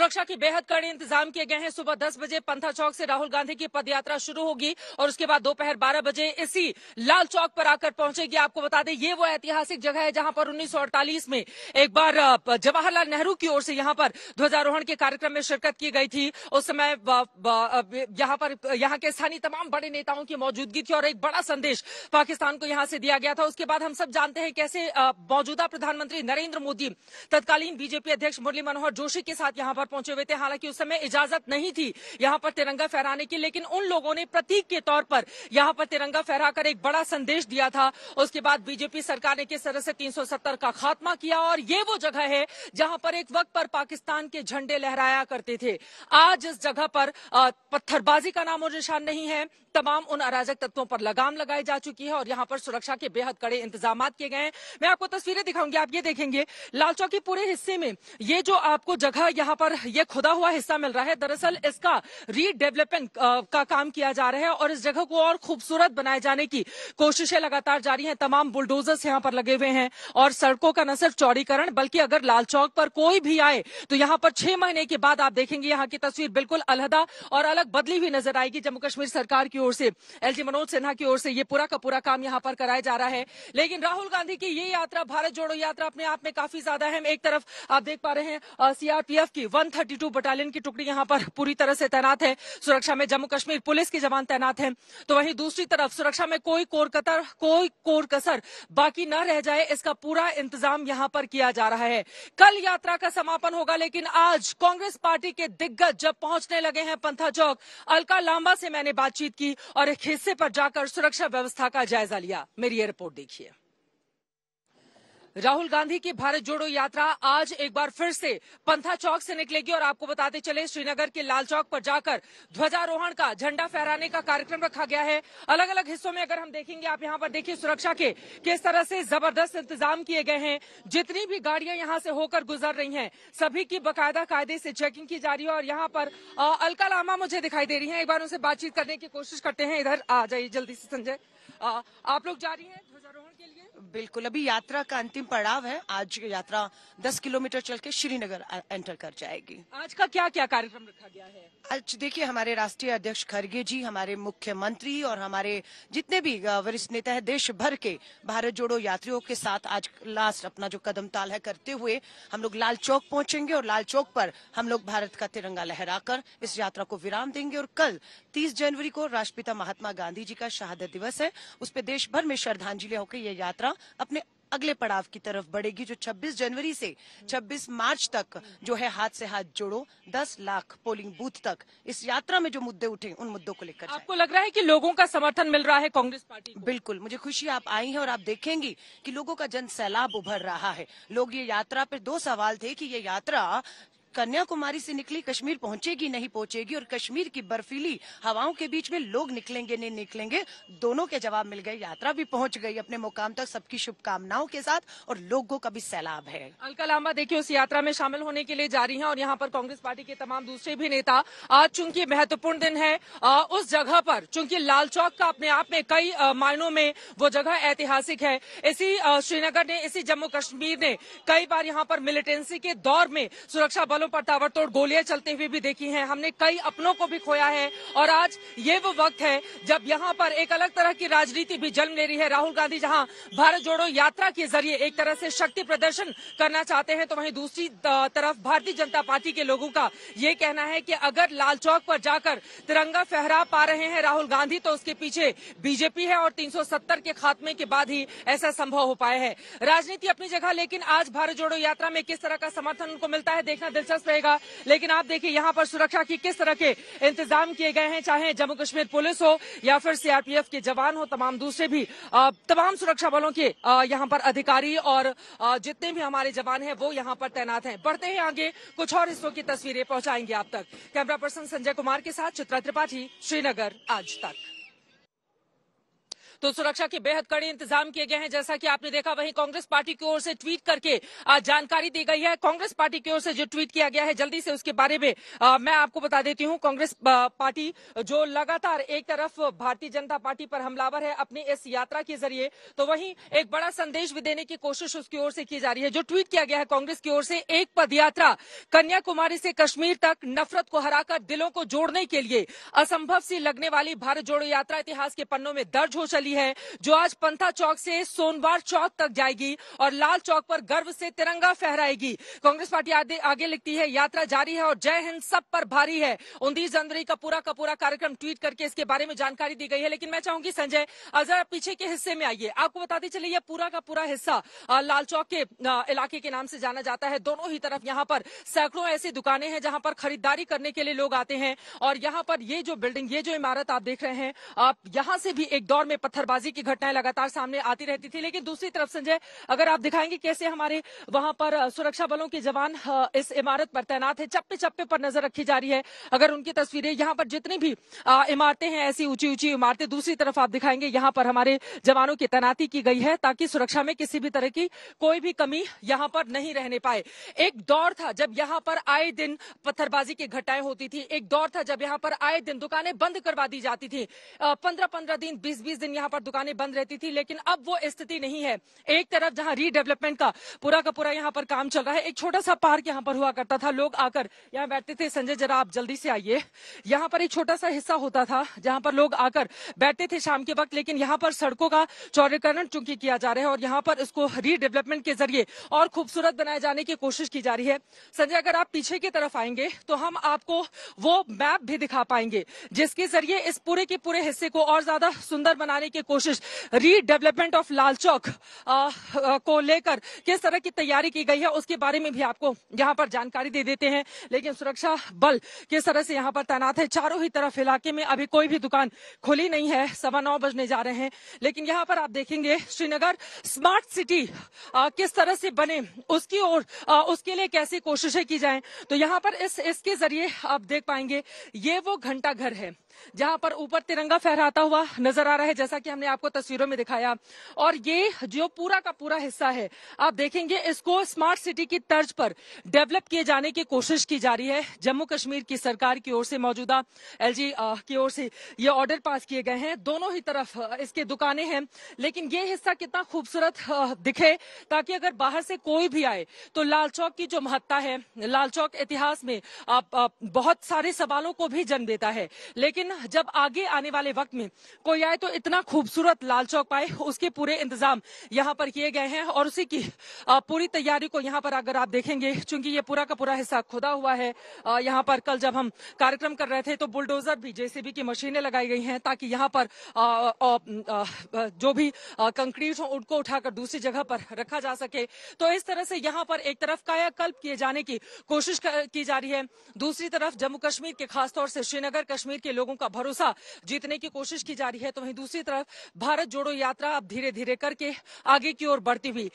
सुरक्षा के बेहद कड़े इंतजाम किए गए हैं सुबह दस बजे पंथा चौक से राहुल गांधी की पदयात्रा शुरू होगी और उसके बाद दोपहर बारह बजे इसी लाल चौक पर आकर पहुंचेगी आपको बता दें ये वो ऐतिहासिक जगह है जहां पर उन्नीस में एक बार जवाहरलाल नेहरू की ओर से यहां पर ध्वजारोहण के कार्यक्रम में शिरकत की गई थी उस समय यहां पर यहां के स्थानीय तमाम बड़े नेताओं की मौजूदगी थी और एक बड़ा संदेश पाकिस्तान को यहां से दिया गया था उसके बाद हम सब जानते हैं कैसे मौजूदा प्रधानमंत्री नरेंद्र मोदी तत्कालीन बीजेपी अध्यक्ष मुरली मनोहर जोशी के साथ यहां पर पहुंचे हुए थे हालांकि उस समय इजाजत नहीं थी यहाँ पर तिरंगा फहराने की लेकिन उन लोगों ने प्रतीक के तौर पर यहाँ पर तिरंगा फहराकर एक बड़ा संदेश दिया था उसके बाद बीजेपी सरकार ने किस तरह से तीन का खात्मा किया और ये वो जगह है जहां पर एक वक्त पर पाकिस्तान के झंडे लहराया करते थे आज इस जगह पर पत्थरबाजी का नामो निशान नहीं है तमाम उन अराजक तत्वों पर लगाम लगाई जा चुकी है और यहाँ पर सुरक्षा के बेहद कड़े इंतजाम किए गए हैं मैं आपको तस्वीरें दिखाऊंगी आप ये देखेंगे लाल चौकी के पूरे हिस्से में ये जो आपको जगह यहाँ पर ये खुदा हुआ हिस्सा मिल रहा है दरअसल इसका रीडेवलपमेंट का काम किया जा रहा है और इस जगह को और खूबसूरत बनाए जाने की कोशिशें लगातार जारी हैं तमाम बुलडोजर्स यहाँ पर लगे हुए हैं और सड़कों का न सिर्फ चौड़ीकरण बल्कि अगर लाल चौक पर कोई भी आए तो यहाँ पर छह महीने के बाद आप देखेंगे यहाँ की तस्वीर बिल्कुल अलहदा और अलग बदली हुई नजर आएगी जम्मू कश्मीर सरकार की ओर से एल मनोज सिन्हा की ओर से ये पूरा का पूरा काम यहाँ पर कराया जा रहा है लेकिन राहुल गांधी की ये यात्रा भारत जोड़ो यात्रा अपने आप में काफी ज्यादा है एक तरफ आप देख पा रहे हैं सीआरपीएफ की वन थर्टी टू बटालियन की टुकड़ी यहाँ पर पूरी तरह से तैनात है सुरक्षा में जम्मू कश्मीर पुलिस के जवान तैनात है तो वहीं दूसरी तरफ सुरक्षा में कोई कोर कतर कोई कोर कसर बाकी न रह जाए इसका पूरा इंतजाम यहाँ पर किया जा रहा है कल यात्रा का समापन होगा लेकिन आज कांग्रेस पार्टी के दिग्गज जब पहुंचने लगे हैं पंथा चौक अलका लांबा से मैंने बातचीत की और एक हिस्से पर जाकर सुरक्षा व्यवस्था का जायजा लिया मेरी ये रिपोर्ट देखिए राहुल गांधी की भारत जोड़ो यात्रा आज एक बार फिर से पंथा चौक से निकलेगी और आपको बताते चले श्रीनगर के लाल चौक पर जाकर ध्वजारोहण का झंडा फहराने का कार्यक्रम रखा गया है अलग अलग हिस्सों में अगर हम देखेंगे आप यहाँ पर देखिए सुरक्षा के किस तरह से जबरदस्त इंतजाम किए गए हैं जितनी भी गाड़ियां यहाँ से होकर गुजर रही है सभी की बाकायदा कायदे से चेकिंग की जा रही है और यहाँ पर अलका लामा मुझे दिखाई दे रही है एक बार उनसे बातचीत करने की कोशिश करते हैं इधर आ जाइए जल्दी से संजय आप लोग जा रही है ध्वजारोहण के लिए बिल्कुल अभी यात्रा का अंतिम अंतिम पड़ाव है आज यात्रा 10 किलोमीटर चल के श्रीनगर एंटर कर जाएगी आज का क्या क्या कार्यक्रम रखा गया है आज देखिए हमारे राष्ट्रीय अध्यक्ष खरगे जी हमारे मुख्यमंत्री और हमारे जितने भी वरिष्ठ नेता है देश भर के भारत जोड़ो यात्रियों के साथ आज लास्ट अपना जो कदम ताल है करते हुए हम लोग लाल चौक पहुंचेंगे और लाल चौक पर हम लोग भारत का तिरंगा लहराकर इस यात्रा को विराम देंगे और कल 30 जनवरी को राष्ट्रपिता महात्मा गांधी जी का शहादत दिवस है उस पर देश भर में श्रद्धांजलि होकर यह यात्रा अपने अगले पड़ाव की तरफ बढ़ेगी जो 26 जनवरी से 26 मार्च तक जो है हाथ से हाथ जोड़ो 10 लाख पोलिंग बूथ तक इस यात्रा में जो मुद्दे उठे उन मुद्दों को लेकर आपको लग रहा है कि लोगों का समर्थन मिल रहा है कांग्रेस पार्टी बिल्कुल मुझे खुशी आप आई है और आप देखेंगी की लोगों का जन सैलाब उभर रहा है लोग ये यात्रा पे दो सवाल थे की ये यात्रा कन्याकुमारी से निकली कश्मीर पहुंचेगी नहीं पहुंचेगी और कश्मीर की बर्फीली हवाओं के बीच में लोग निकलेंगे नहीं निकलेंगे दोनों के जवाब मिल गए यात्रा भी पहुंच गई अपने मुकाम तक सबकी शुभकामनाओं के साथ और लोगों का भी सैलाब है अलका लांबा देखिए उस यात्रा में शामिल होने के लिए जा रही है और यहाँ पर कांग्रेस पार्टी के तमाम दूसरे भी नेता आज चूंकि महत्वपूर्ण दिन है उस जगह पर चूंकि लाल चौक का अपने आप में कई मायनों में वो जगह ऐतिहासिक है इसी श्रीनगर ने इसी जम्मू कश्मीर ने कई बार यहाँ पर मिलिटेंसी के दौर में सुरक्षा बल वालों पर ताबड़तोड़ गोलियां चलते हुए भी देखी हैं हमने कई अपनों को भी खोया है और आज ये वो वक्त है जब यहाँ पर एक अलग तरह की राजनीति भी जन्म ले रही है राहुल गांधी जहाँ भारत जोड़ो यात्रा के जरिए एक तरह से शक्ति प्रदर्शन करना चाहते हैं तो वहीं दूसरी तरफ भारतीय जनता पार्टी के लोगों का ये कहना है कि अगर लाल चौक पर जाकर तिरंगा फहरा पा रहे हैं राहुल गांधी तो उसके पीछे बीजेपी है और 370 के खात्मे के बाद ही ऐसा संभव हो पाया है राजनीति अपनी जगह लेकिन आज भारत जोड़ो यात्रा में किस तरह का समर्थन उनको मिलता है देखना दिलचस्प दिलचस्प रहेगा लेकिन आप देखिए यहाँ पर सुरक्षा की किस तरह के इंतजाम किए गए हैं चाहे जम्मू कश्मीर पुलिस हो या फिर सीआरपीएफ के जवान हो तमाम दूसरे भी तमाम सुरक्षा बलों के यहाँ पर अधिकारी और जितने भी हमारे जवान है वो यहाँ पर तैनात है बढ़ते हैं आगे कुछ और हिस्सों की तस्वीरें पहुंचाएंगे आप तक कैमरा पर्सन संजय कुमार के साथ चित्रा त्रिपाठी श्रीनगर आज तक तो सुरक्षा के बेहद कड़े इंतजाम किए गए हैं जैसा कि आपने देखा वहीं कांग्रेस पार्टी की ओर से ट्वीट करके जानकारी दी गई है कांग्रेस पार्टी की ओर से जो ट्वीट किया गया है जल्दी से उसके बारे में मैं आपको बता देती हूँ कांग्रेस पार्टी जो लगातार एक तरफ भारतीय जनता पार्टी पर हमलावर है अपनी इस यात्रा के जरिए तो वहीं एक बड़ा संदेश भी देने की कोशिश उसकी ओर से की जा रही है जो ट्वीट किया गया है कांग्रेस की ओर से एक पदयात्रा कन्याकुमारी से कश्मीर तक नफरत को हराकर दिलों को जोड़ने के लिए असंभव सी लगने वाली भारत जोड़ो यात्रा इतिहास के पन्नों में दर्ज हो चली रैली है जो आज पंथा चौक से सोनवार चौक तक जाएगी और लाल चौक पर गर्व से तिरंगा फहराएगी कांग्रेस पार्टी आगे, आगे लिखती है यात्रा जारी है और जय हिंद सब पर भारी है उन्तीस जनवरी का पूरा का पूरा कार्यक्रम ट्वीट करके इसके बारे में जानकारी दी गई है लेकिन मैं चाहूंगी संजय जरा पीछे के हिस्से में आइए आपको बताते चले यह पूरा का पूरा हिस्सा लाल चौक के इलाके के नाम से जाना जाता है दोनों ही तरफ यहाँ पर सैकड़ों ऐसी दुकानें हैं जहाँ पर खरीदारी करने के लिए लोग आते हैं और यहाँ पर ये जो बिल्डिंग ये जो इमारत आप देख रहे हैं आप यहाँ से भी एक दौर में पत्थर पत्थरबाजी की घटनाएं लगातार सामने आती रहती थी लेकिन दूसरी तरफ संजय अगर आप दिखाएंगे कैसे हमारे वहां पर सुरक्षा बलों के जवान इस इमारत पर तैनात है चप्पे चप्पे पर नजर रखी जा रही है अगर उनकी तस्वीरें यहाँ पर जितनी भी इमारतें हैं ऐसी ऊंची ऊंची इमारतें दूसरी तरफ आप दिखाएंगे यहाँ पर हमारे जवानों की तैनाती की गई है ताकि सुरक्षा में किसी भी तरह की कोई भी कमी यहाँ पर नहीं रहने पाए एक दौर था जब यहाँ पर आए दिन पत्थरबाजी की घटनाएं होती थी एक दौर था जब यहाँ पर आए दिन दुकानें बंद करवा दी जाती थी पंद्रह पंद्रह दिन बीस बीस दिन यहाँ पर दुकानें बंद रहती थी लेकिन अब वो स्थिति नहीं है एक तरफ जहां रीडेवलपमेंट का पूरा का पूरा यहाँ पर काम चल रहा है एक छोटा सा पार्क यहाँ पर हुआ करता था लोग आकर यहां बैठते थे संजय जरा आप जल्दी से आइए यहाँ पर एक छोटा सा हिस्सा होता था जहाँ पर लोग आकर बैठते थे शाम के वक्त लेकिन यहाँ पर सड़कों का चौड़ीकरण चूंकि किया जा रहा है और यहाँ पर इसको रीडेवलपमेंट के जरिए और खूबसूरत बनाए जाने की कोशिश की जा रही है संजय अगर आप पीछे की तरफ आएंगे तो हम आपको वो मैप भी दिखा पाएंगे जिसके जरिए इस पूरे के पूरे हिस्से को और ज्यादा सुंदर बनाने की कोशिश रीडेवलपमेंट ऑफ लाल चौक को लेकर किस तरह की तैयारी की गई है उसके बारे में भी आपको यहाँ पर जानकारी दे देते हैं लेकिन सुरक्षा बल किस तरह से यहाँ पर तैनात है चारों ही तरफ इलाके में अभी कोई भी दुकान खुली नहीं है सवा नौ बजने जा रहे हैं लेकिन यहाँ पर आप देखेंगे श्रीनगर स्मार्ट सिटी किस तरह से बने उसकी ओर उसके लिए कैसी कोशिशें की जाए तो यहाँ पर इस इसके जरिए आप देख पाएंगे ये वो घंटा घर है जहां पर ऊपर तिरंगा फहराता हुआ नजर आ रहा है जैसा कि हमने आपको तस्वीरों में दिखाया और ये जो पूरा का पूरा हिस्सा है आप देखेंगे इसको स्मार्ट सिटी की तर्ज पर डेवलप किए जाने की कोशिश की जा रही है जम्मू कश्मीर की सरकार की ओर से मौजूदा एल की ओर से ये ऑर्डर पास किए गए हैं दोनों ही तरफ इसके दुकानें हैं लेकिन ये हिस्सा कितना खूबसूरत दिखे ताकि अगर बाहर से कोई भी आए तो लाल चौक की जो महत्ता है लाल चौक इतिहास में आप, आप बहुत सारे सवालों को भी जन्म देता है लेकिन लेकिन जब आगे आने वाले वक्त में कोई आए तो इतना खूबसूरत लाल चौक पाए उसके पूरे इंतजाम यहाँ पर किए गए हैं और उसी की पूरी तैयारी को यहाँ पर अगर आप देखेंगे चूंकि ये पूरा का पूरा हिस्सा खुदा हुआ है यहाँ पर कल जब हम कार्यक्रम कर रहे थे तो बुलडोजर भी जेसीबी की मशीनें लगाई गई हैं ताकि यहाँ पर जो भी कंक्रीट हो उनको उठाकर दूसरी जगह पर रखा जा सके तो इस तरह से यहाँ पर एक तरफ कायाकल्प किए जाने की कोशिश की जा रही है दूसरी तरफ जम्मू कश्मीर के खासतौर से श्रीनगर कश्मीर के लोगों का भरोसा जीतने की कोशिश की जा रही है तो वहीं दूसरी तरफ भारत जोड़ो यात्रा अब धीरे धीरे करके आगे की ओर बढ़ती हुई